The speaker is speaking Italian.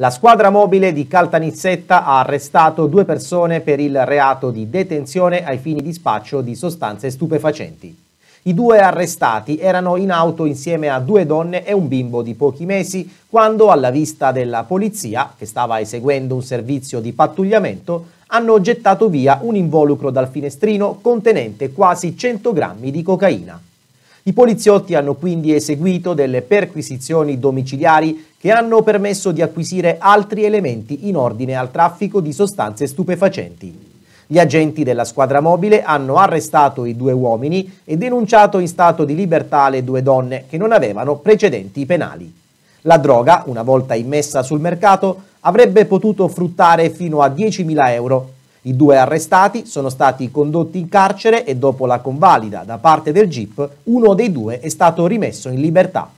La squadra mobile di Caltanissetta ha arrestato due persone per il reato di detenzione ai fini di spaccio di sostanze stupefacenti. I due arrestati erano in auto insieme a due donne e un bimbo di pochi mesi quando, alla vista della polizia, che stava eseguendo un servizio di pattugliamento, hanno gettato via un involucro dal finestrino contenente quasi 100 grammi di cocaina. I poliziotti hanno quindi eseguito delle perquisizioni domiciliari che hanno permesso di acquisire altri elementi in ordine al traffico di sostanze stupefacenti. Gli agenti della squadra mobile hanno arrestato i due uomini e denunciato in stato di libertà le due donne che non avevano precedenti penali. La droga, una volta immessa sul mercato, avrebbe potuto fruttare fino a 10.000 euro. I due arrestati sono stati condotti in carcere e dopo la convalida da parte del GIP, uno dei due è stato rimesso in libertà.